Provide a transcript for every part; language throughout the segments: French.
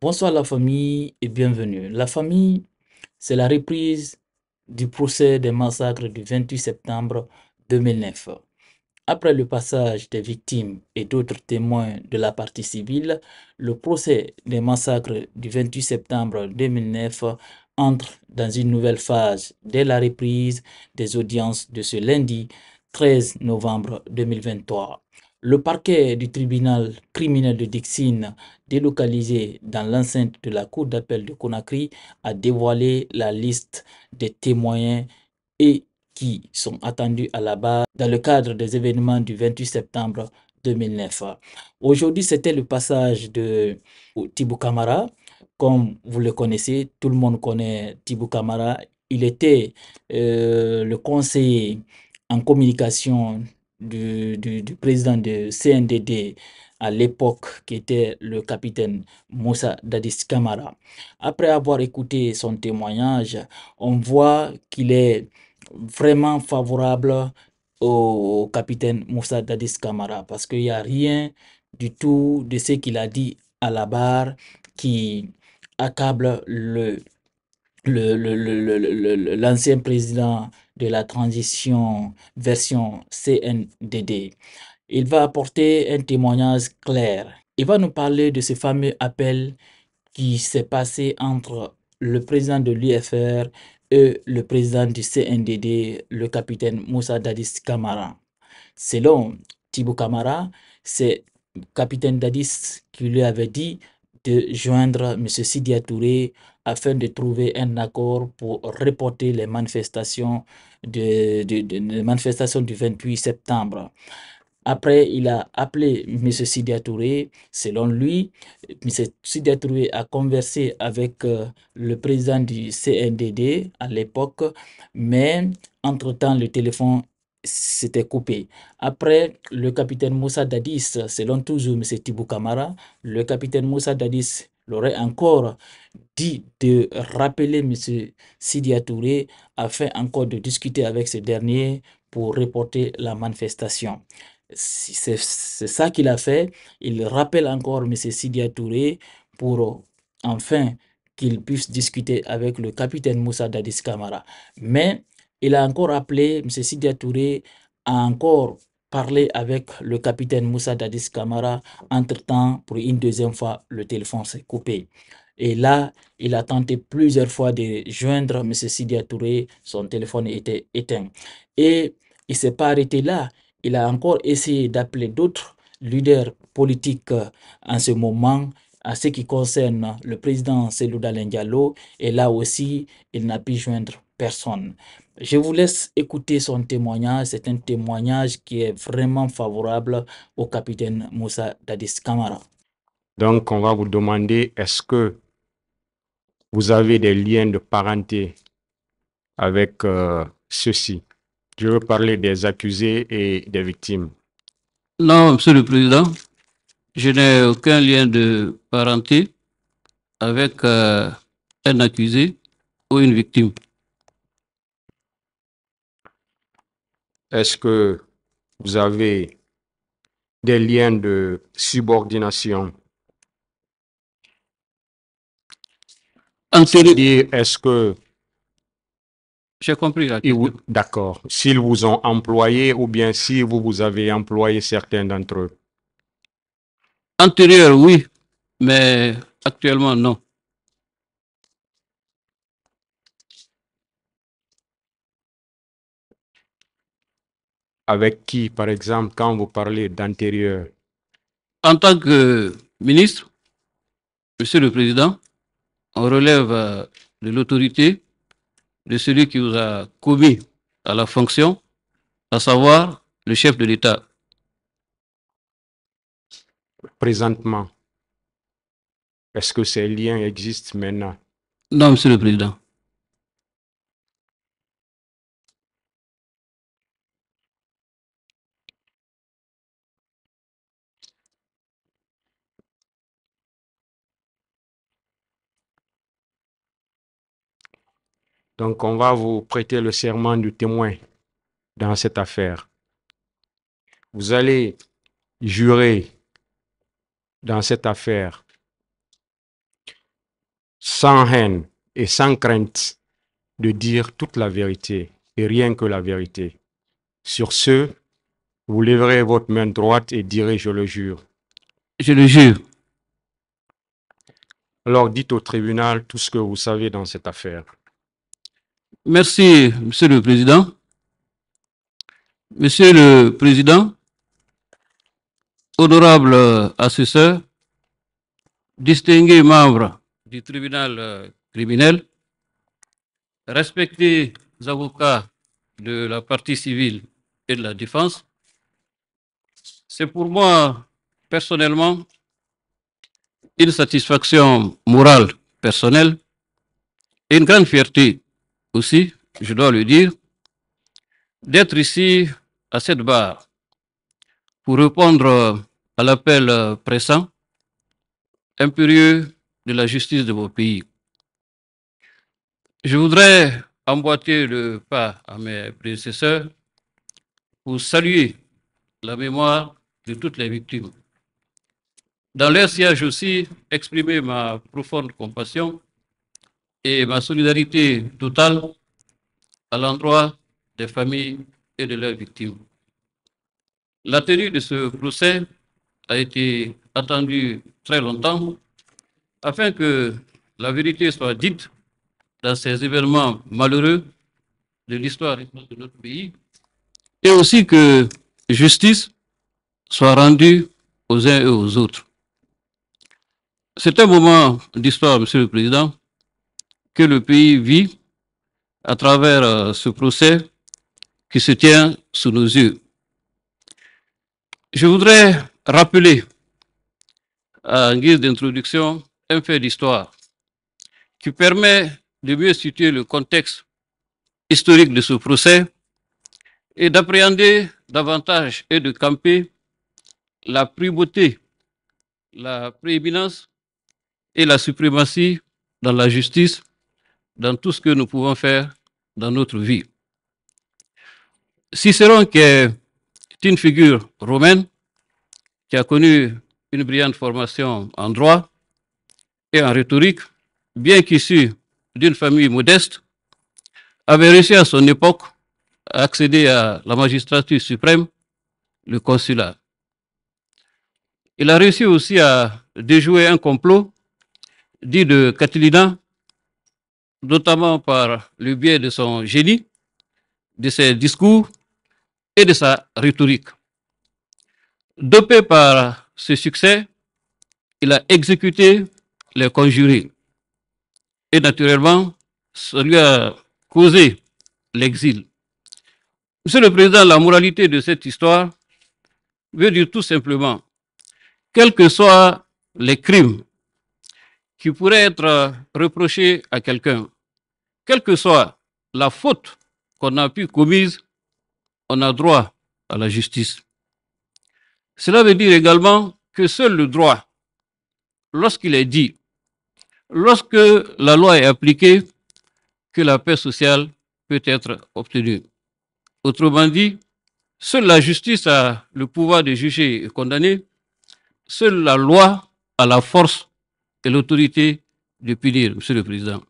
Bonsoir la famille et bienvenue. La famille, c'est la reprise du procès des massacres du 28 septembre 2009. Après le passage des victimes et d'autres témoins de la partie civile, le procès des massacres du 28 septembre 2009 entre dans une nouvelle phase dès la reprise des audiences de ce lundi 13 novembre 2023. Le parquet du tribunal criminel de Dixine, délocalisé dans l'enceinte de la cour d'appel de Conakry, a dévoilé la liste des témoins et qui sont attendus à la base dans le cadre des événements du 28 septembre 2009. Aujourd'hui, c'était le passage de Tibou Kamara. Comme vous le connaissez, tout le monde connaît Tibou Kamara. Il était euh, le conseiller en communication du, du, président de CNDD à l'époque, qui était le capitaine Moussa Dadis Kamara. Après avoir écouté son témoignage, on voit qu'il est vraiment favorable au, capitaine Moussa Dadis Kamara parce qu'il n'y a rien du tout de ce qu'il a dit à la barre qui accable le l'ancien le, le, président de la transition version CNDD. Il va apporter un témoignage clair. Il va nous parler de ce fameux appel qui s'est passé entre le président de l'UFR et le président du CNDD, le capitaine Moussa Dadis Kamara. Selon Thibaut Kamara, c'est capitaine Dadis qui lui avait dit de joindre M. Sidia Touré afin de trouver un accord pour reporter les manifestations, de, manifestations du 28 septembre. Après, il a appelé M. Sidiatouré, Selon lui, M. Sidiatouré a conversé avec euh, le président du CNDD à l'époque, mais entre-temps, le téléphone s'était coupé. Après, le capitaine Moussa Dadis, selon toujours M. Tibou Camara, le capitaine Moussa Dadis l'aurait encore dit de rappeler M. Sidia Touré afin encore de discuter avec ce dernier pour reporter la manifestation. C'est ça qu'il a fait. Il rappelle encore M. Sidia Touré pour enfin qu'il puisse discuter avec le capitaine Moussa Dadis Kamara. Mais il a encore appelé M. Sidia Touré à encore parler avec le capitaine Moussa Dadis Kamara. Entre-temps, pour une deuxième fois, le téléphone s'est coupé. Et là, il a tenté plusieurs fois de joindre M. Sidia Touré. Son téléphone était éteint. Et il ne s'est pas arrêté là. Il a encore essayé d'appeler d'autres leaders politiques euh, en ce moment à ce qui concerne le président Selouda Diallo. Et là aussi, il n'a pu joindre personne. Je vous laisse écouter son témoignage. C'est un témoignage qui est vraiment favorable au capitaine Moussa Dadis Kamara. Donc, on va vous demander, est-ce que vous avez des liens de parenté avec euh, ceux-ci Je veux parler des accusés et des victimes. Non, Monsieur le Président, je n'ai aucun lien de parenté avec euh, un accusé ou une victime. Est-ce que vous avez des liens de subordination Est-ce que... J'ai compris la D'accord. S'ils vous ont employé ou bien si vous vous avez employé certains d'entre eux Antérieur, oui, mais actuellement, non. avec qui, par exemple, quand vous parlez d'intérieur En tant que ministre, Monsieur le Président, on relève euh, de l'autorité de celui qui vous a commis à la fonction, à savoir le chef de l'État. Présentement, est-ce que ces liens existent maintenant Non, Monsieur le Président. Donc on va vous prêter le serment du témoin dans cette affaire. Vous allez jurer dans cette affaire sans haine et sans crainte de dire toute la vérité et rien que la vérité. Sur ce, vous lèverez votre main droite et direz je le jure. Je le jure. Alors dites au tribunal tout ce que vous savez dans cette affaire. Merci, Monsieur le Président. Monsieur le Président, honorable euh, assesseur, distingués membres du tribunal euh, criminel, respectés avocats de la partie civile et de la défense, c'est pour moi personnellement une satisfaction morale personnelle et une grande fierté aussi, je dois le dire, d'être ici à cette barre pour répondre à l'appel pressant, impérieux de la justice de vos pays. Je voudrais emboîter le pas à mes prédécesseurs pour saluer la mémoire de toutes les victimes. Dans leur siège aussi, exprimer ma profonde compassion et ma solidarité totale à l'endroit des familles et de leurs victimes. La tenue de ce procès a été attendue très longtemps afin que la vérité soit dite dans ces événements malheureux de l'histoire de notre pays et aussi que justice soit rendue aux uns et aux autres. C'est un moment d'histoire, Monsieur le Président, le pays vit à travers euh, ce procès qui se tient sous nos yeux. Je voudrais rappeler, en guise d'introduction, un fait d'histoire qui permet de mieux situer le contexte historique de ce procès et d'appréhender davantage et de camper la primauté, la prééminence et la suprématie dans la justice dans tout ce que nous pouvons faire dans notre vie. Cicéron, qui est une figure romaine, qui a connu une brillante formation en droit et en rhétorique, bien qu'issue d'une famille modeste, avait réussi à son époque à accéder à la magistrature suprême, le consulat. Il a réussi aussi à déjouer un complot dit de Catilina notamment par le biais de son génie, de ses discours et de sa rhétorique. Dopé par ce succès, il a exécuté les conjurés. Et naturellement, ça lui a causé l'exil. Monsieur le Président, la moralité de cette histoire veut dire tout simplement, quels que soient les crimes qui pourrait être reproché à quelqu'un, quelle que soit la faute qu'on a pu commise, on a droit à la justice. Cela veut dire également que seul le droit, lorsqu'il est dit, lorsque la loi est appliquée, que la paix sociale peut être obtenue. Autrement dit, seule la justice a le pouvoir de juger et condamner, seule la loi a la force l'autorité de punir, Monsieur le Président.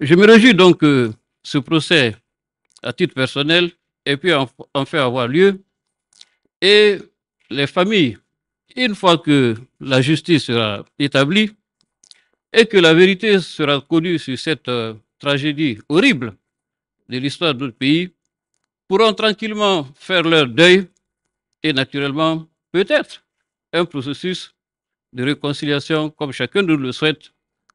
Je me réjouis donc que ce procès, à titre personnel, ait pu en, avoir lieu et les familles, une fois que la justice sera établie et que la vérité sera connue sur cette euh, tragédie horrible de l'histoire de notre pays, pourront tranquillement faire leur deuil et naturellement, peut-être, un processus de réconciliation comme chacun de nous le souhaite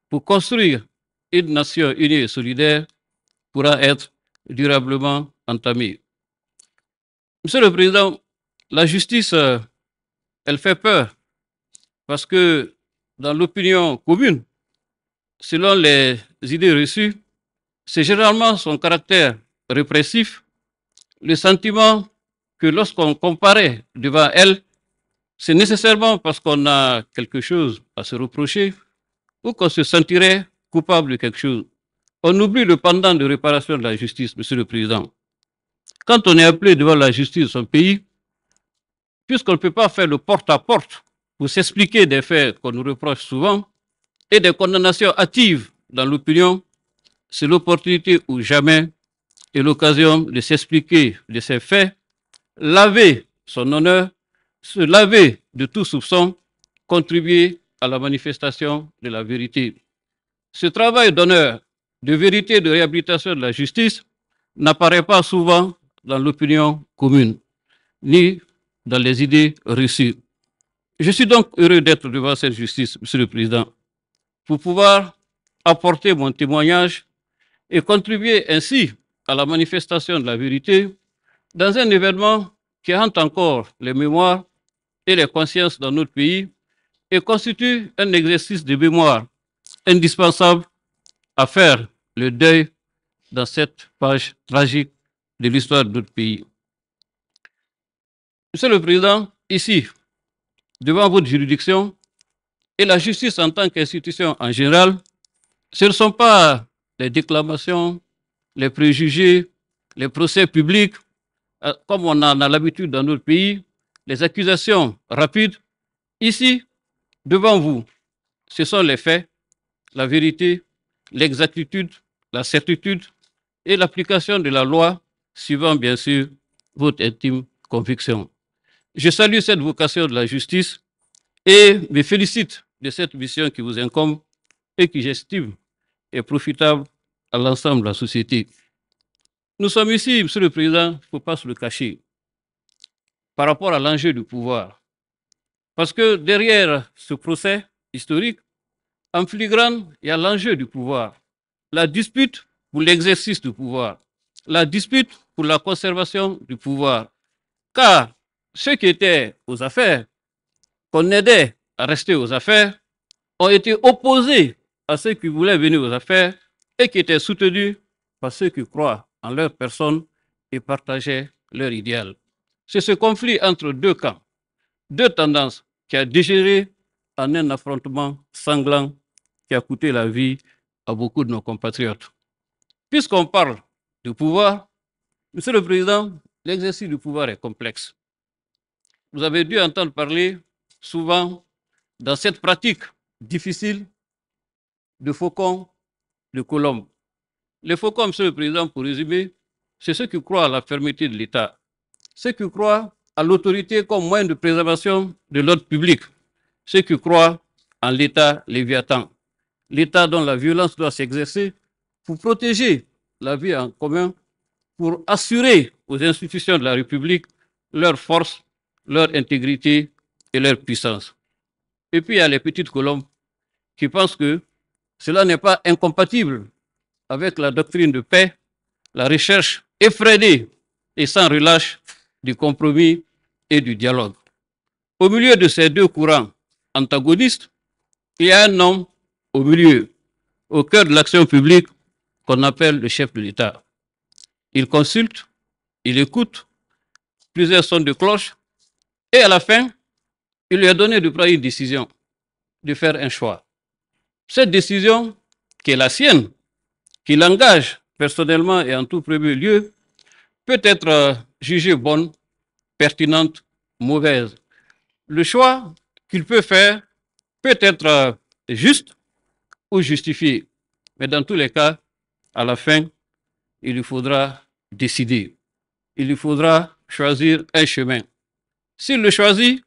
pour construire une nation unie et solidaire pourra être durablement entamée. Monsieur le Président, la justice, euh, elle fait peur parce que dans l'opinion commune, selon les idées reçues, c'est généralement son caractère répressif, le sentiment que lorsqu'on comparait devant elle, c'est nécessairement parce qu'on a quelque chose à se reprocher ou qu'on se sentirait coupable de quelque chose. On oublie le pendant de réparation de la justice, Monsieur le Président. Quand on est appelé devant la justice de son pays, puisqu'on ne peut pas faire le porte-à-porte -porte pour s'expliquer des faits qu'on nous reproche souvent et des condamnations hâtives dans l'opinion, c'est l'opportunité ou jamais et l'occasion de s'expliquer de ces faits, laver son honneur se laver de tout soupçon, contribuer à la manifestation de la vérité. Ce travail d'honneur, de vérité de réhabilitation de la justice n'apparaît pas souvent dans l'opinion commune, ni dans les idées reçues. Je suis donc heureux d'être devant cette justice, Monsieur le Président, pour pouvoir apporter mon témoignage et contribuer ainsi à la manifestation de la vérité dans un événement qui hante encore les mémoires et les consciences dans notre pays et constitue un exercice de mémoire indispensable à faire le deuil dans cette page tragique de l'histoire de notre pays. Monsieur le Président, ici, devant votre juridiction et la justice en tant qu'institution en général, ce ne sont pas les déclamations, les préjugés, les procès publics, euh, comme on en a l'habitude dans notre pays, les accusations rapides. Ici, devant vous, ce sont les faits, la vérité, l'exactitude, la certitude et l'application de la loi, suivant bien sûr votre intime conviction. Je salue cette vocation de la justice et me félicite de cette mission qui vous incombe et qui, j'estime, est profitable à l'ensemble de la société. Nous sommes ici, Monsieur le Président, il ne faut pas se le cacher, par rapport à l'enjeu du pouvoir. Parce que derrière ce procès historique, en filigrane, il y a l'enjeu du pouvoir, la dispute pour l'exercice du pouvoir, la dispute pour la conservation du pouvoir. Car ceux qui étaient aux affaires, qu'on aidait à rester aux affaires, ont été opposés à ceux qui voulaient venir aux affaires et qui étaient soutenus par ceux qui croient en leur personne et partageaient leur idéal. C'est ce conflit entre deux camps, deux tendances, qui a dégénéré en un affrontement sanglant qui a coûté la vie à beaucoup de nos compatriotes. Puisqu'on parle du pouvoir, Monsieur le Président, l'exercice du pouvoir est complexe. Vous avez dû entendre parler souvent dans cette pratique difficile de faucon, de colombe. Les faucons, Monsieur le Président, pour résumer, c'est ceux qui croient à la fermeté de l'État ceux qui croient à l'autorité comme moyen de préservation de l'ordre public, ceux qui croient en l'État léviathan, l'État dont la violence doit s'exercer pour protéger la vie en commun, pour assurer aux institutions de la République leur force, leur intégrité et leur puissance. Et puis il y a les petites colombes qui pensent que cela n'est pas incompatible avec la doctrine de paix, la recherche effrénée et sans relâche du compromis et du dialogue. Au milieu de ces deux courants antagonistes, il y a un homme au milieu, au cœur de l'action publique qu'on appelle le chef de l'État. Il consulte, il écoute, plusieurs sons de cloche, et à la fin, il lui a donné de prendre une décision, de faire un choix. Cette décision, qui est la sienne, qui l'engage personnellement et en tout premier lieu, peut être euh, jugée bonne, pertinente, mauvaise. Le choix qu'il peut faire peut être euh, juste ou justifié, mais dans tous les cas, à la fin, il lui faudra décider. Il lui faudra choisir un chemin. S'il le choisit,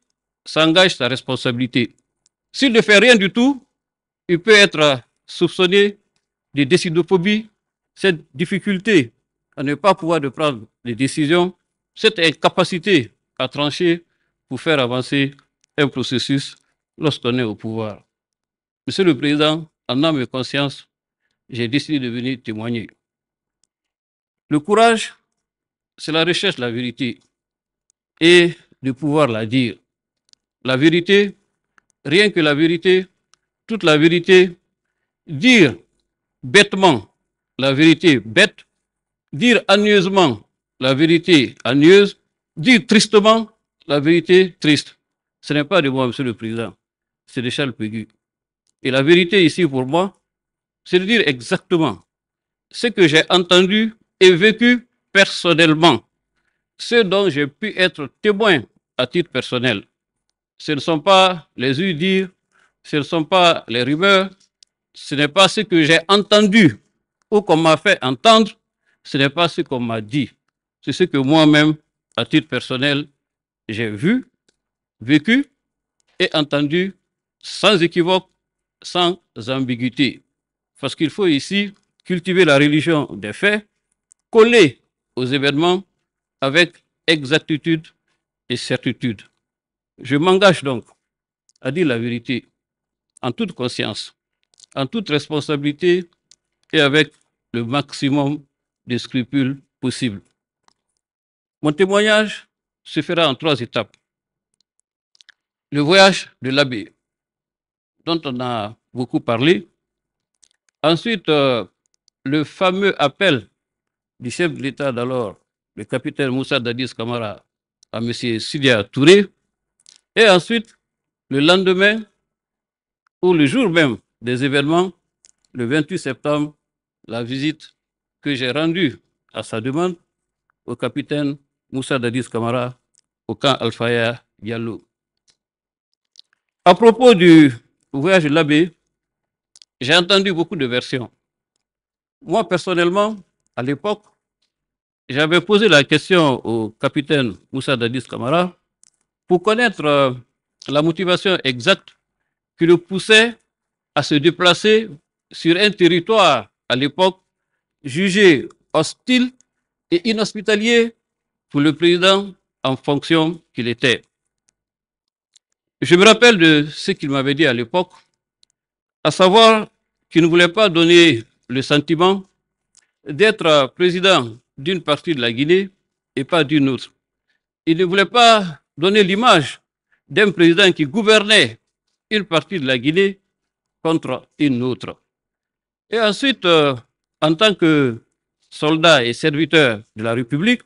s'engage sa responsabilité. S'il ne fait rien du tout, il peut être soupçonné de décidophobie, cette difficulté à ne pas pouvoir de prendre des décisions cette incapacité à trancher pour faire avancer un processus lorsqu'on est au pouvoir. Monsieur le Président, en âme et conscience, j'ai décidé de venir témoigner. Le courage, c'est la recherche de la vérité et de pouvoir la dire. La vérité, rien que la vérité, toute la vérité, dire bêtement la vérité bête, dire ennuyeusement la vérité agneuse dit tristement la vérité triste. Ce n'est pas de moi, Monsieur le Président, c'est de Charles Pégu. Et la vérité ici pour moi, c'est de dire exactement ce que j'ai entendu et vécu personnellement, ce dont j'ai pu être témoin à titre personnel. Ce ne sont pas les yeux dire, ce ne sont pas les rumeurs, ce n'est pas ce que j'ai entendu ou qu'on m'a fait entendre, ce n'est pas ce qu'on m'a dit. C'est ce que moi-même, à titre personnel, j'ai vu, vécu et entendu sans équivoque, sans ambiguïté. Parce qu'il faut ici cultiver la religion des faits, coller aux événements avec exactitude et certitude. Je m'engage donc à dire la vérité en toute conscience, en toute responsabilité et avec le maximum de scrupules possibles. Mon témoignage se fera en trois étapes. Le voyage de l'abbé, dont on a beaucoup parlé. Ensuite, euh, le fameux appel du chef de l'État d'alors, le capitaine Moussa Dadis Kamara, à M. Sidia Touré. Et ensuite, le lendemain, ou le jour même des événements, le 28 septembre, la visite que j'ai rendue à sa demande au capitaine Moussa Dadis Kamara, au camp Al-Faya Diallo. À propos du voyage de l'abbé, j'ai entendu beaucoup de versions. Moi, personnellement, à l'époque, j'avais posé la question au capitaine Moussa Dadis Kamara pour connaître euh, la motivation exacte qui le poussait à se déplacer sur un territoire à l'époque jugé hostile et inhospitalier pour le président en fonction qu'il était. Je me rappelle de ce qu'il m'avait dit à l'époque, à savoir qu'il ne voulait pas donner le sentiment d'être président d'une partie de la Guinée et pas d'une autre. Il ne voulait pas donner l'image d'un président qui gouvernait une partie de la Guinée contre une autre. Et ensuite, euh, en tant que soldat et serviteur de la République,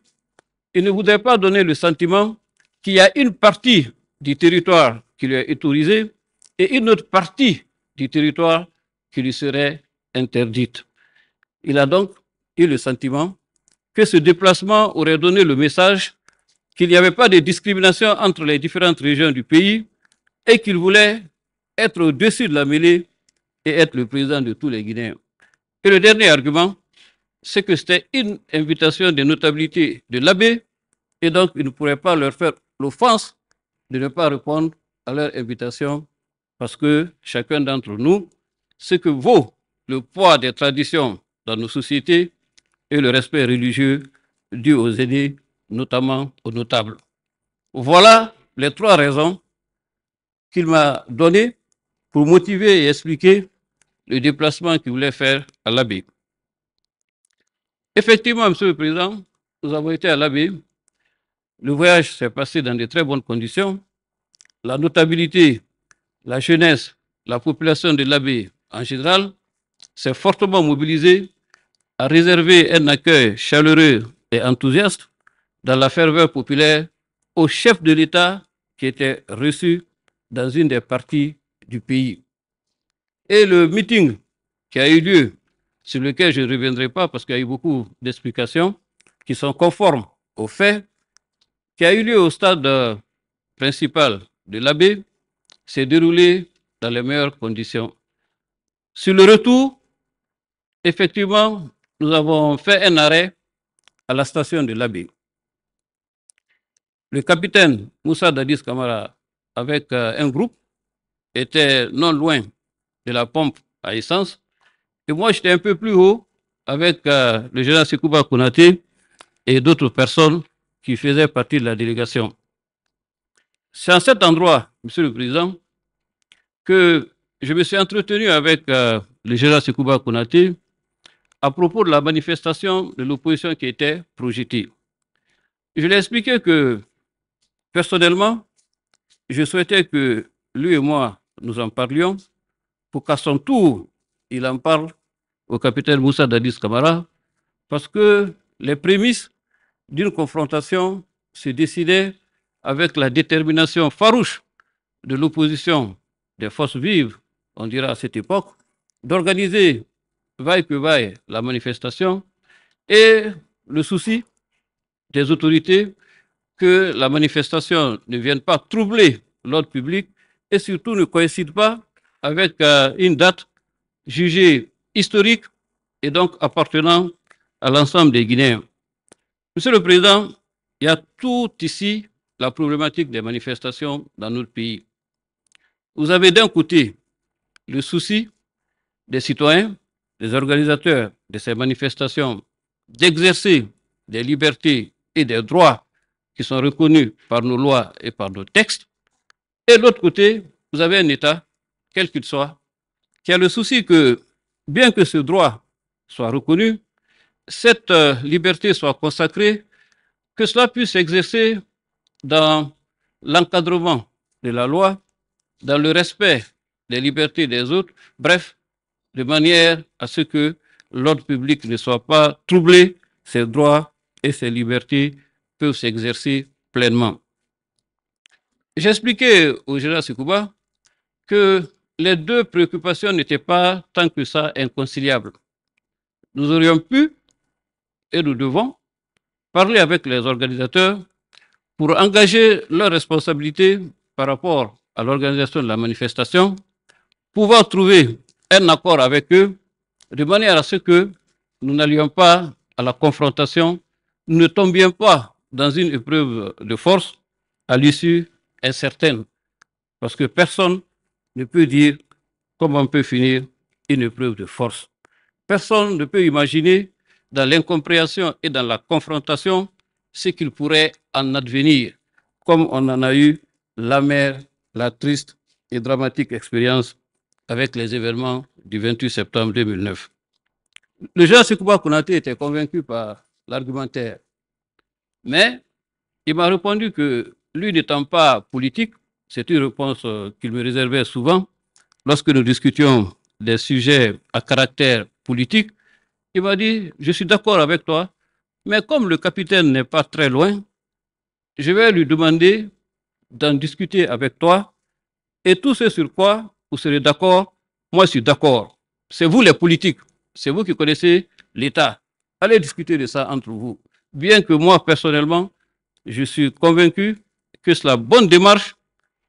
il ne voudrait pas donner le sentiment qu'il y a une partie du territoire qui lui est autorisée et une autre partie du territoire qui lui serait interdite. Il a donc eu le sentiment que ce déplacement aurait donné le message qu'il n'y avait pas de discrimination entre les différentes régions du pays et qu'il voulait être au-dessus de la mêlée et être le président de tous les Guinéens. Et le dernier argument, c'est que c'était une invitation des notabilités de l'abbé, et donc il ne pourrait pas leur faire l'offense de ne pas répondre à leur invitation, parce que chacun d'entre nous, ce que vaut le poids des traditions dans nos sociétés et le respect religieux dû aux aînés, notamment aux notables. Voilà les trois raisons qu'il m'a données pour motiver et expliquer le déplacement qu'il voulait faire à l'abbé. Effectivement, Monsieur le Président, nous avons été à l'abbaye. Le voyage s'est passé dans de très bonnes conditions. La notabilité, la jeunesse, la population de l'abbaye en général s'est fortement mobilisée à réserver un accueil chaleureux et enthousiaste dans la ferveur populaire au chef de l'État qui était reçu dans une des parties du pays. Et le meeting qui a eu lieu sur lequel je ne reviendrai pas parce qu'il y a eu beaucoup d'explications qui sont conformes aux faits, qui a eu lieu au stade euh, principal de l'abbé, s'est déroulé dans les meilleures conditions. Sur le retour, effectivement, nous avons fait un arrêt à la station de l'abbé. Le capitaine Moussa Dadis Kamara, avec euh, un groupe, était non loin de la pompe à essence et moi, j'étais un peu plus haut avec euh, le général Sekouba Konaté et d'autres personnes qui faisaient partie de la délégation. C'est en cet endroit, Monsieur le Président, que je me suis entretenu avec euh, le général Sekouba Konaté à propos de la manifestation de l'opposition qui était projetée. Je lui ai expliqué que, personnellement, je souhaitais que lui et moi, nous en parlions pour qu'à son tour, il en parle au capitaine Moussa Dadis Kamara, parce que les prémices d'une confrontation se décidaient avec la détermination farouche de l'opposition des forces vives, on dira à cette époque, d'organiser vaille que vaille la manifestation et le souci des autorités que la manifestation ne vienne pas troubler l'ordre public et surtout ne coïncide pas avec euh, une date jugé historique et donc appartenant à l'ensemble des Guinéens. Monsieur le Président, il y a tout ici la problématique des manifestations dans notre pays. Vous avez d'un côté le souci des citoyens, des organisateurs de ces manifestations d'exercer des libertés et des droits qui sont reconnus par nos lois et par nos textes. Et de l'autre côté, vous avez un État, quel qu'il soit, qui a le souci que, bien que ce droit soit reconnu, cette euh, liberté soit consacrée, que cela puisse s'exercer dans l'encadrement de la loi, dans le respect des libertés des autres, bref, de manière à ce que l'ordre public ne soit pas troublé, ses droits et ses libertés peuvent s'exercer pleinement. J'expliquais au général Sekouba que les deux préoccupations n'étaient pas tant que ça inconciliables. Nous aurions pu, et nous devons, parler avec les organisateurs pour engager leurs responsabilités par rapport à l'organisation de la manifestation, pouvoir trouver un accord avec eux de manière à ce que nous n'allions pas à la confrontation, nous ne tombions pas dans une épreuve de force à l'issue incertaine, parce que personne ne peut dire comment on peut finir une épreuve de force. Personne ne peut imaginer, dans l'incompréhension et dans la confrontation, ce qu'il pourrait en advenir, comme on en a eu l'amère, la triste et dramatique expérience avec les événements du 28 septembre 2009. Le qu'on Sekouba eu était convaincu par l'argumentaire, mais il m'a répondu que lui n'étant pas politique, c'est une réponse euh, qu'il me réservait souvent lorsque nous discutions des sujets à caractère politique. Il m'a dit, je suis d'accord avec toi, mais comme le capitaine n'est pas très loin, je vais lui demander d'en discuter avec toi et tout ce sur quoi vous serez d'accord, moi je suis d'accord. C'est vous les politiques, c'est vous qui connaissez l'État. Allez discuter de ça entre vous. Bien que moi, personnellement, je suis convaincu que c'est la bonne démarche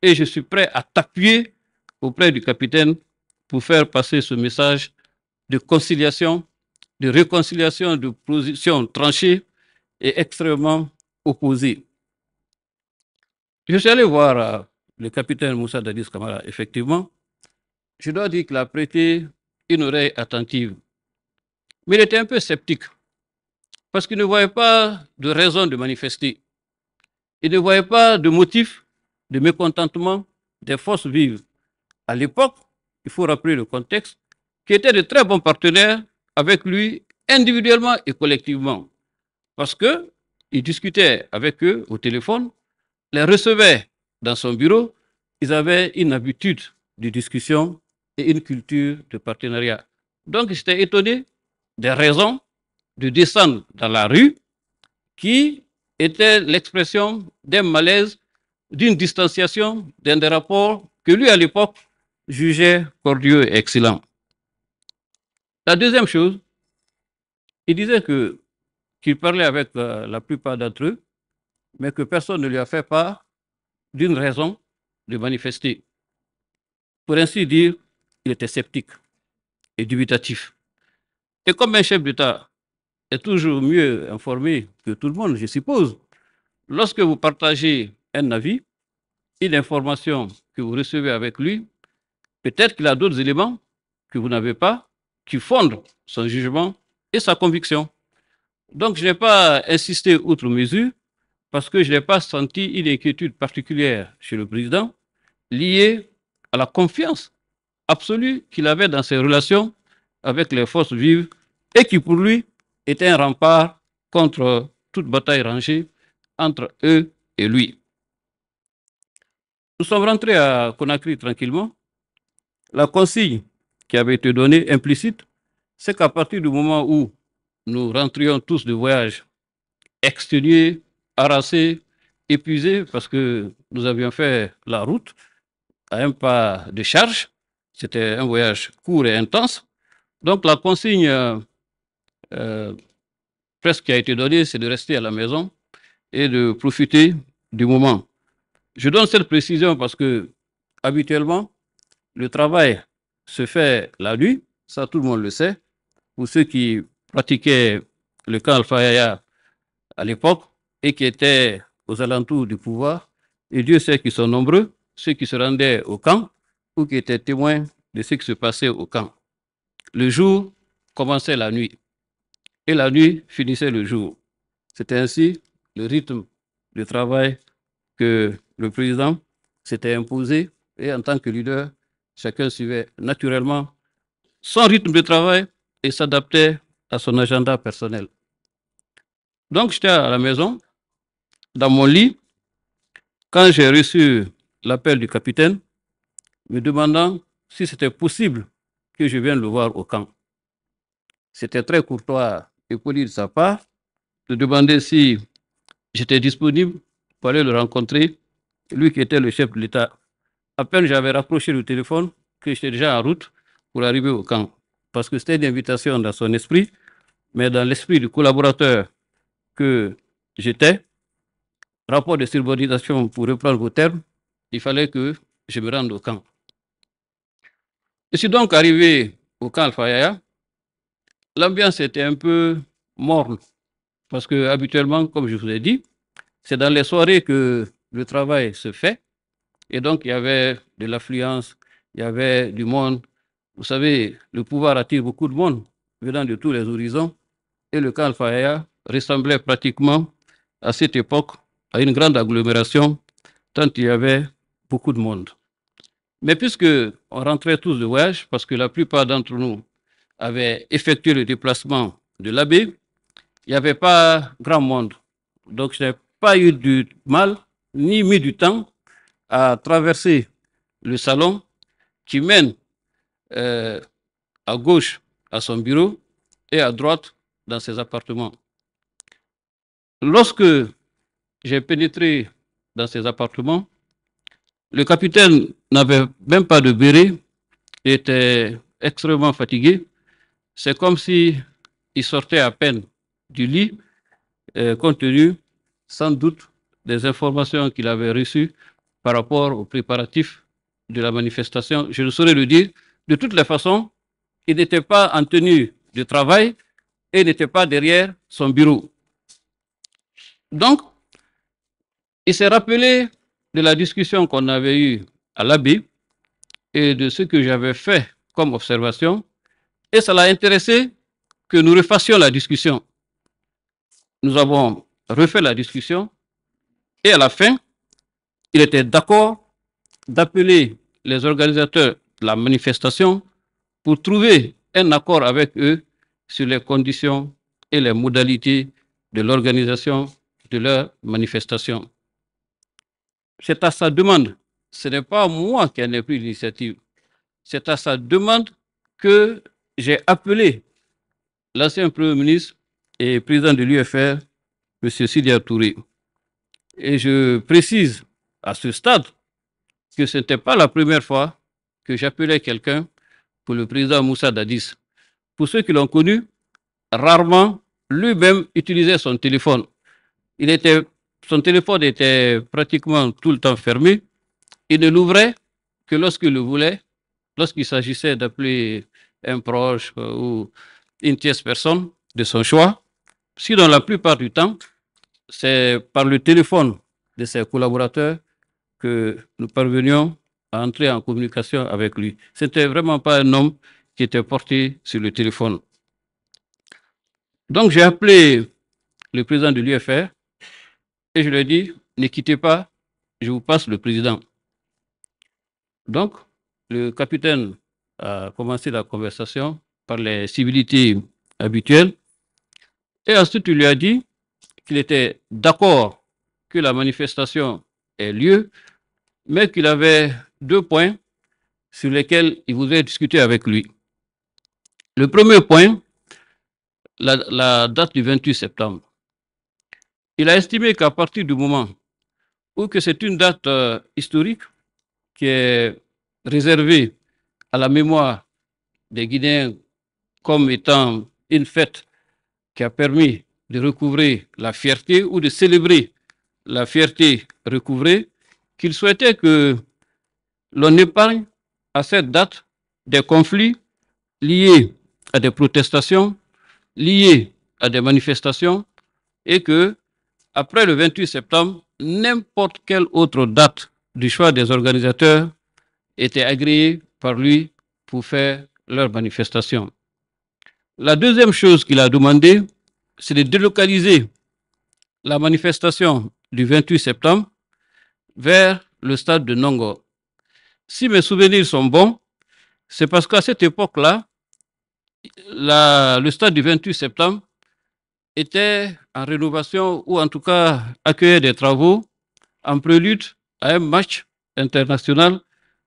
et je suis prêt à t'appuyer auprès du capitaine pour faire passer ce message de conciliation, de réconciliation, de position tranchée et extrêmement opposée. Je suis allé voir euh, le capitaine Moussa Dadis Kamara, effectivement. Je dois dire qu'il a prêté une oreille attentive. Mais il était un peu sceptique parce qu'il ne voyait pas de raison de manifester. Il ne voyait pas de motif de mécontentement des forces vives. À l'époque, il faut rappeler le contexte, qui était de très bons partenaires avec lui individuellement et collectivement. Parce que il discutait avec eux au téléphone, les recevait dans son bureau. Ils avaient une habitude de discussion et une culture de partenariat. Donc, ils étaient étonnés des raisons de descendre dans la rue qui était l'expression d'un malaise d'une distanciation, d'un des rapports que lui, à l'époque, jugeait cordieux et excellent. La deuxième chose, il disait que qu'il parlait avec la, la plupart d'entre eux, mais que personne ne lui a fait part d'une raison de manifester. Pour ainsi dire, il était sceptique et dubitatif. Et comme un chef d'État est toujours mieux informé que tout le monde, je suppose, lorsque vous partagez un avis, une information que vous recevez avec lui, peut-être qu'il a d'autres éléments que vous n'avez pas, qui fondent son jugement et sa conviction. Donc, je n'ai pas insisté outre mesure parce que je n'ai pas senti une inquiétude particulière chez le président liée à la confiance absolue qu'il avait dans ses relations avec les forces vives et qui pour lui était un rempart contre toute bataille rangée entre eux et lui. Nous sommes rentrés à Conakry tranquillement. La consigne qui avait été donnée implicite, c'est qu'à partir du moment où nous rentrions tous de voyage, exténués, harassés, épuisés, parce que nous avions fait la route à un pas de charge, c'était un voyage court et intense. Donc la consigne euh, euh, presque qui a été donnée, c'est de rester à la maison et de profiter du moment. Je donne cette précision parce que habituellement, le travail se fait la nuit, ça tout le monde le sait. Pour ceux qui pratiquaient le camp al à l'époque et qui étaient aux alentours du pouvoir, et Dieu sait qu'ils sont nombreux, ceux qui se rendaient au camp ou qui étaient témoins de ce qui se passait au camp. Le jour commençait la nuit et la nuit finissait le jour. C'était ainsi le rythme de travail que le président s'était imposé et en tant que leader, chacun suivait naturellement son rythme de travail et s'adaptait à son agenda personnel. Donc j'étais à la maison, dans mon lit, quand j'ai reçu l'appel du capitaine me demandant si c'était possible que je vienne le voir au camp. C'était très courtois et poli de sa part de demander si j'étais disponible pour aller le rencontrer lui qui était le chef de l'État. À peine j'avais rapproché le téléphone que j'étais déjà en route pour arriver au camp. Parce que c'était une invitation dans son esprit, mais dans l'esprit du collaborateur que j'étais, rapport de subordination pour reprendre vos termes, il fallait que je me rende au camp. Je suis donc arrivé au camp al L'ambiance était un peu morne, parce que habituellement, comme je vous ai dit, c'est dans les soirées que le travail se fait. Et donc, il y avait de l'affluence, il y avait du monde. Vous savez, le pouvoir attire beaucoup de monde venant de tous les horizons. Et le camp al ressemblait pratiquement à cette époque à une grande agglomération, tant il y avait beaucoup de monde. Mais puisque on rentrait tous de voyage, parce que la plupart d'entre nous avaient effectué le déplacement de l'abbé, il n'y avait pas grand monde. Donc, je n'ai pas eu du mal ni mis du temps à traverser le salon qui mène euh, à gauche à son bureau et à droite dans ses appartements. Lorsque j'ai pénétré dans ses appartements, le capitaine n'avait même pas de béret, était extrêmement fatigué. C'est comme si il sortait à peine du lit, euh, compte tenu sans doute des informations qu'il avait reçues par rapport aux préparatifs de la manifestation. Je ne saurais le dire. De toutes les façons, il n'était pas en tenue de travail et n'était pas derrière son bureau. Donc, il s'est rappelé de la discussion qu'on avait eue à l'Abbé et de ce que j'avais fait comme observation, et ça l'a intéressé que nous refassions la discussion. Nous avons refait la discussion et à la fin, il était d'accord d'appeler les organisateurs de la manifestation pour trouver un accord avec eux sur les conditions et les modalités de l'organisation de leur manifestation. C'est à sa demande, ce n'est pas moi qui en ai pris l'initiative, c'est à sa demande que j'ai appelé l'ancien Premier ministre et président de l'UFR, M. Sidia Touré. Et je précise à ce stade que ce n'était pas la première fois que j'appelais quelqu'un pour le président Moussa Dadis. Pour ceux qui l'ont connu, rarement lui-même utilisait son téléphone. Il était, son téléphone était pratiquement tout le temps fermé. Il ne l'ouvrait que lorsqu'il le voulait, lorsqu'il s'agissait d'appeler un proche ou une tierce personne de son choix. Sinon, la plupart du temps, c'est par le téléphone de ses collaborateurs que nous parvenions à entrer en communication avec lui. C'était vraiment pas un homme qui était porté sur le téléphone. Donc j'ai appelé le président de l'UFR et je lui ai dit, ne quittez pas, je vous passe le président. Donc le capitaine a commencé la conversation par les civilités habituelles et ensuite il lui a dit, qu'il était d'accord que la manifestation ait lieu, mais qu'il avait deux points sur lesquels il voulait discuter avec lui. Le premier point, la, date du 28 septembre. Il a estimé qu'à partir du moment où que c'est une date euh, historique qui est réservée à la mémoire des Guinéens comme étant une fête qui a permis de recouvrer la fierté ou de célébrer la fierté recouvrée, qu'il souhaitait que l'on épargne à cette date des conflits liés à des protestations, liés à des manifestations, et que, après le 28 septembre, n'importe quelle autre date du choix des organisateurs était agréée par lui pour faire leur manifestation. La deuxième chose qu'il a demandé, c'est de délocaliser la manifestation du 28 septembre vers le stade de Nongo. Si mes souvenirs sont bons, c'est parce qu'à cette époque-là, le stade du 28 septembre était en rénovation ou en tout cas accueillait des travaux en prélude à un match international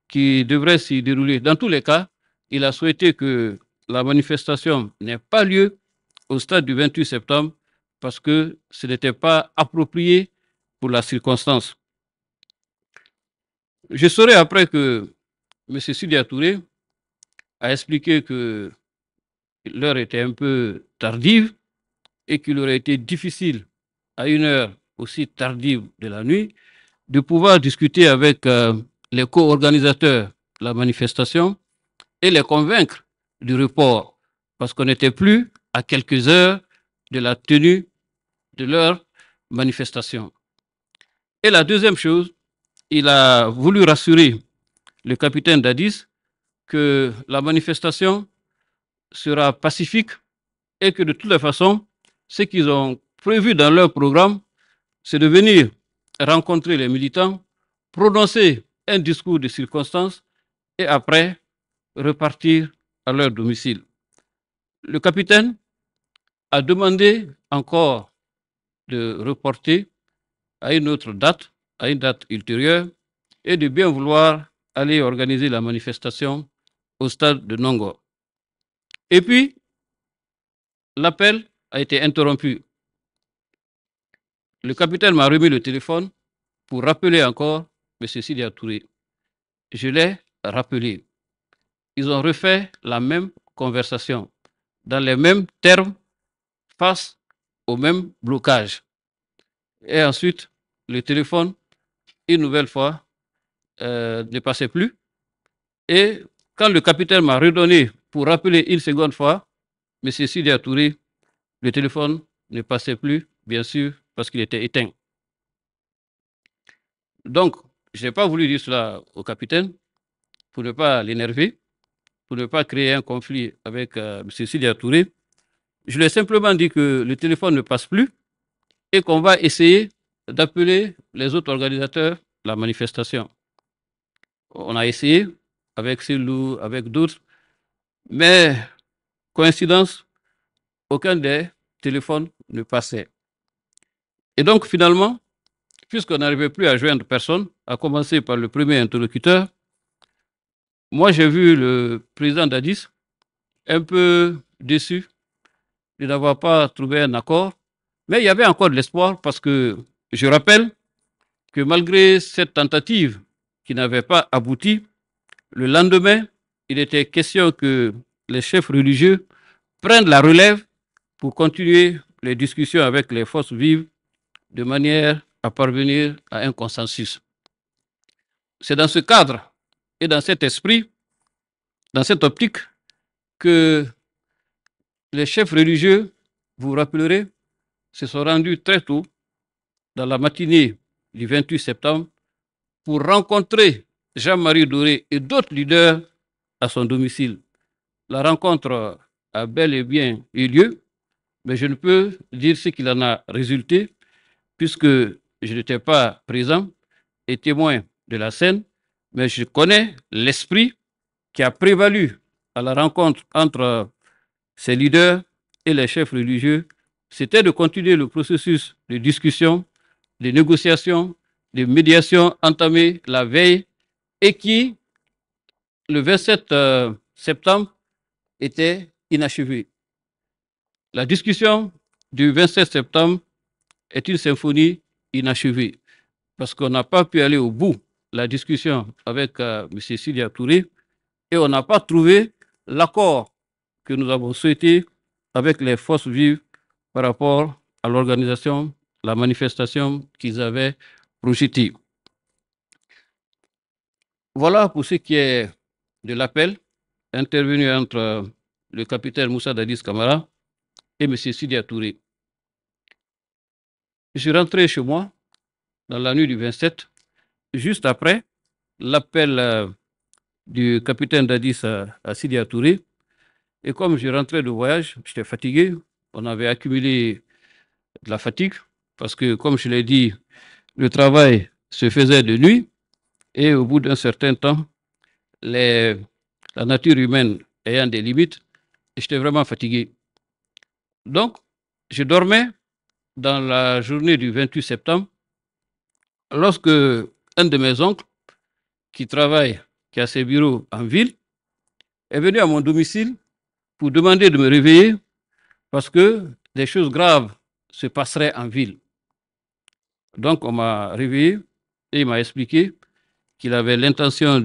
qui devrait s'y dérouler. Dans tous les cas, il a souhaité que la manifestation n'ait pas lieu au stade du 28 septembre parce que ce n'était pas approprié pour la circonstance. Je saurai après que M. Sidia Touré a expliqué que l'heure était un peu tardive et qu'il aurait été difficile à une heure aussi tardive de la nuit de pouvoir discuter avec euh, les co-organisateurs de la manifestation et les convaincre du report parce qu'on n'était plus à quelques heures de la tenue de leur manifestation. Et la deuxième chose, il a voulu rassurer le capitaine Dadis que la manifestation sera pacifique et que de toute façon, ce qu'ils ont prévu dans leur programme, c'est de venir rencontrer les militants, prononcer un discours de circonstance et après repartir à leur domicile. Le capitaine a demandé encore de reporter à une autre date, à une date ultérieure, et de bien vouloir aller organiser la manifestation au stade de Nongo. Et puis, l'appel a été interrompu. Le capitaine m'a remis le téléphone pour rappeler encore M. Sidia Touré. Je l'ai rappelé. Ils ont refait la même conversation, dans les mêmes termes face au même blocage. Et ensuite, le téléphone, une nouvelle fois, euh, ne passait plus. Et quand le capitaine m'a redonné pour rappeler une seconde fois, M. Sidia Touré, le téléphone ne passait plus, bien sûr, parce qu'il était éteint. Donc, je n'ai pas voulu dire cela au capitaine pour ne pas l'énerver, pour ne pas créer un conflit avec euh, M. Sidia Touré. Je lui ai simplement dit que le téléphone ne passe plus et qu'on va essayer d'appeler les autres organisateurs de la manifestation. On a essayé avec Silou, avec d'autres, mais coïncidence, aucun des téléphones ne passait. Et donc finalement, puisqu'on n'arrivait plus à joindre personne, à commencer par le premier interlocuteur, moi j'ai vu le président Dadis un peu déçu de n'avoir pas trouvé un accord. Mais il y avait encore de l'espoir parce que je rappelle que malgré cette tentative qui n'avait pas abouti, le lendemain, il était question que les chefs religieux prennent la relève pour continuer les discussions avec les forces vives de manière à parvenir à un consensus. C'est dans ce cadre et dans cet esprit, dans cette optique, que les chefs religieux, vous vous rappellerez, se sont rendus très tôt, dans la matinée du 28 septembre, pour rencontrer Jean-Marie Doré et d'autres leaders à son domicile. La rencontre a bel et bien eu lieu, mais je ne peux dire ce qu'il en a résulté, puisque je n'étais pas présent et témoin de la scène, mais je connais l'esprit qui a prévalu à la rencontre entre ses leaders et les chefs religieux, c'était de continuer le processus de discussion, de négociation, de médiation entamé la veille et qui, le 27 euh, septembre, était inachevé. La discussion du 27 septembre est une symphonie inachevée parce qu'on n'a pas pu aller au bout de la discussion avec euh, M. Sidia Touré et on n'a pas trouvé l'accord que nous avons souhaité avec les forces vives par rapport à l'organisation, la manifestation qu'ils avaient projetée. Voilà pour ce qui est de l'appel intervenu entre le capitaine Moussa Dadis Kamara et M. Sidia Touré. Je suis rentré chez moi dans la nuit du 27, juste après l'appel euh, du capitaine Dadis à, euh, à Sidia Touré et comme je rentrais de voyage, j'étais fatigué. On avait accumulé de la fatigue parce que, comme je l'ai dit, le travail se faisait de nuit. Et au bout d'un certain temps, la nature humaine ayant des limites, j'étais vraiment fatigué. Donc, je dormais dans la journée du 28 septembre lorsque un de mes oncles, qui travaille, qui a ses bureaux en ville, est venu à mon domicile pour demander de me réveiller parce que des choses graves se passeraient en ville. Donc on m'a réveillé et il m'a expliqué qu'il avait l'intention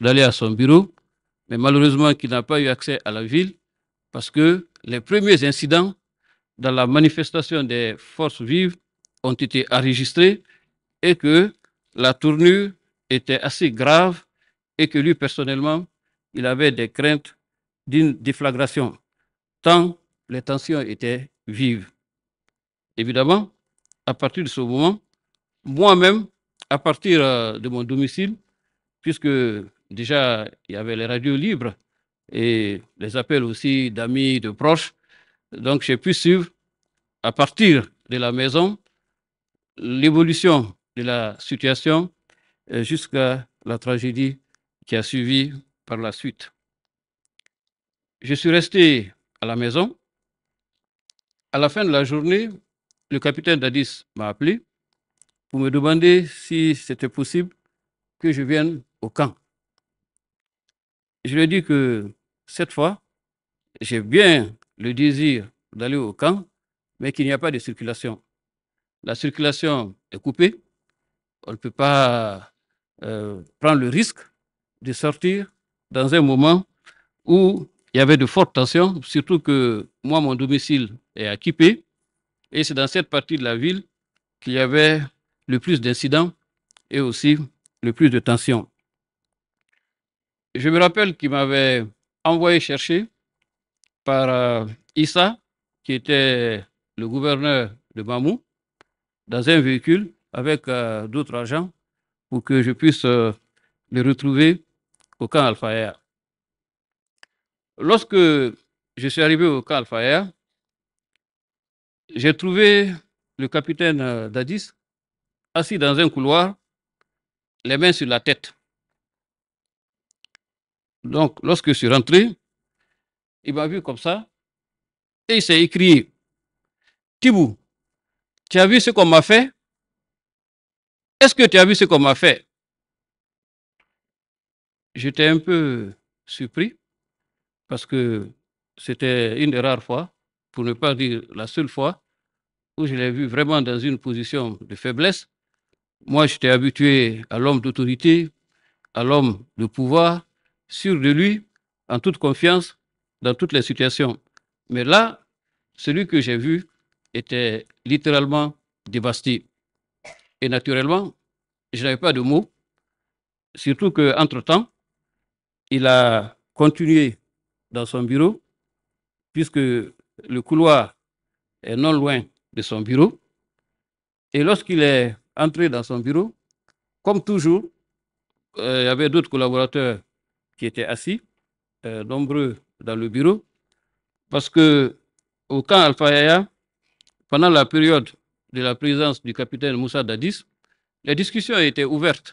d'aller à son bureau, mais malheureusement qu'il n'a pas eu accès à la ville parce que les premiers incidents dans la manifestation des forces vives ont été enregistrés et que la tournure était assez grave et que lui personnellement, il avait des craintes d'une déflagration, tant les tensions étaient vives. Évidemment, à partir de ce moment, moi-même, à partir euh, de mon domicile, puisque déjà il y avait les radios libres et les appels aussi d'amis, de proches, donc j'ai pu suivre à partir de la maison l'évolution de la situation euh, jusqu'à la tragédie qui a suivi par la suite. Je suis resté à la maison. À la fin de la journée, le capitaine d'Addis m'a appelé pour me demander si c'était possible que je vienne au camp. Je lui ai dit que cette fois, j'ai bien le désir d'aller au camp, mais qu'il n'y a pas de circulation. La circulation est coupée. On ne peut pas euh, prendre le risque de sortir dans un moment où il y avait de fortes tensions, surtout que moi, mon domicile est à Kipé, et c'est dans cette partie de la ville qu'il y avait le plus d'incidents et aussi le plus de tensions. Je me rappelle qu'il m'avait envoyé chercher par euh, Issa, qui était le gouverneur de Mamou, dans un véhicule avec euh, d'autres agents pour que je puisse euh, les le retrouver au camp Alphaer. Lorsque je suis arrivé au camp j'ai trouvé le capitaine euh, Dadis assis dans un couloir, les mains sur la tête. Donc, lorsque je suis rentré, il m'a vu comme ça et il s'est écrit « Tibou, tu as vu ce qu'on m'a fait Est-ce que tu as vu ce qu'on m'a fait J'étais un peu surpris parce que c'était une des rares fois, pour ne pas dire la seule fois, où je l'ai vu vraiment dans une position de faiblesse. Moi, j'étais habitué à l'homme d'autorité, à l'homme de pouvoir, sûr de lui, en toute confiance, dans toutes les situations. Mais là, celui que j'ai vu était littéralement dévasté. Et naturellement, je n'avais pas de mots, surtout qu'entre-temps, il a continué dans son bureau, puisque le couloir est non loin de son bureau. Et lorsqu'il est entré dans son bureau, comme toujours, euh, il y avait d'autres collaborateurs qui étaient assis, euh, nombreux dans le bureau, parce que au camp al pendant la période de la présence du capitaine Moussa Dadis, les discussions étaient ouvertes.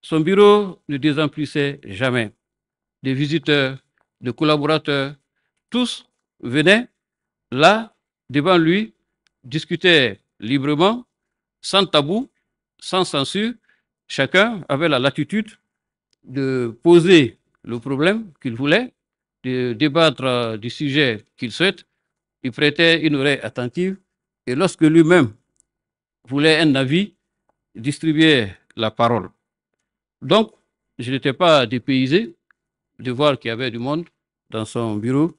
Son bureau ne désemplissait jamais. Des visiteurs, de collaborateurs, tous venaient là, devant lui, discutaient librement, sans tabou, sans censure. Chacun avait la latitude de poser le problème qu'il voulait, de débattre du sujet qu'il souhaite. Il prêtait une oreille attentive et lorsque lui-même voulait un avis, distribuait la parole. Donc, je n'étais pas dépaysé de voir qu'il y avait du monde dans son bureau,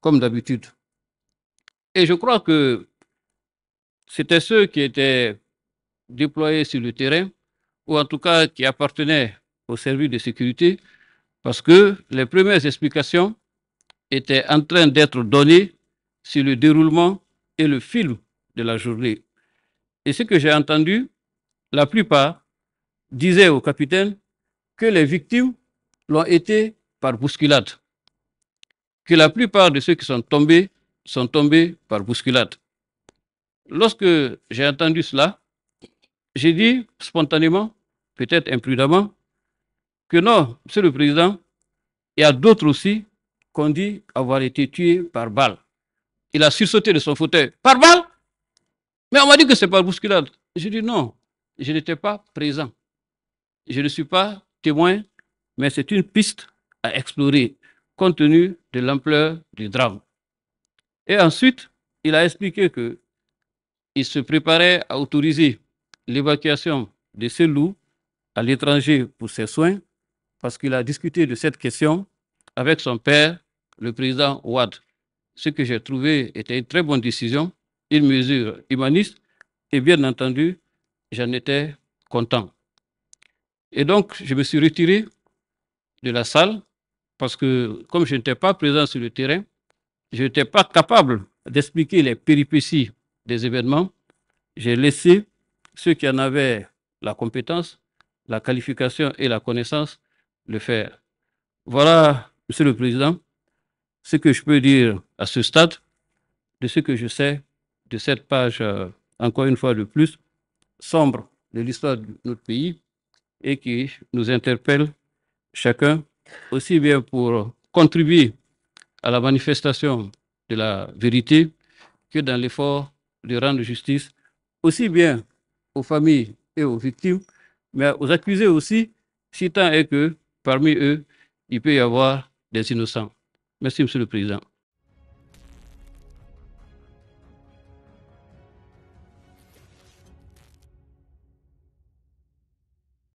comme d'habitude. Et je crois que c'était ceux qui étaient déployés sur le terrain, ou en tout cas qui appartenaient au service de sécurité, parce que les premières explications étaient en train d'être données sur le déroulement et le fil de la journée. Et ce que j'ai entendu, la plupart disaient au capitaine que les victimes l'ont été par bousculade que la plupart de ceux qui sont tombés sont tombés par bousculade. Lorsque j'ai entendu cela, j'ai dit spontanément, peut-être imprudemment, que non, Monsieur le Président, il y a d'autres aussi qu'on dit avoir été tués par balle. Il a sursauté de son fauteuil. Par balle Mais on m'a dit que c'est par bousculade. J'ai dit non, je n'étais pas présent. Je ne suis pas témoin, mais c'est une piste à explorer compte tenu de l'ampleur du drame. Et ensuite, il a expliqué que il se préparait à autoriser l'évacuation de ces loups à l'étranger pour ses soins, parce qu'il a discuté de cette question avec son père, le président Ouad. Ce que j'ai trouvé était une très bonne décision, une mesure humaniste, et bien entendu, j'en étais content. Et donc, je me suis retiré de la salle parce que comme je n'étais pas présent sur le terrain, je n'étais pas capable d'expliquer les péripéties des événements. J'ai laissé ceux qui en avaient la compétence, la qualification et la connaissance le faire. Voilà, Monsieur le Président, ce que je peux dire à ce stade de ce que je sais de cette page, euh, encore une fois de plus, sombre de l'histoire de notre pays et qui nous interpelle chacun aussi bien pour contribuer à la manifestation de la vérité que dans l'effort de rendre justice, aussi bien aux familles et aux victimes, mais aux accusés aussi, si tant est que parmi eux, il peut y avoir des innocents. Merci, Monsieur le Président.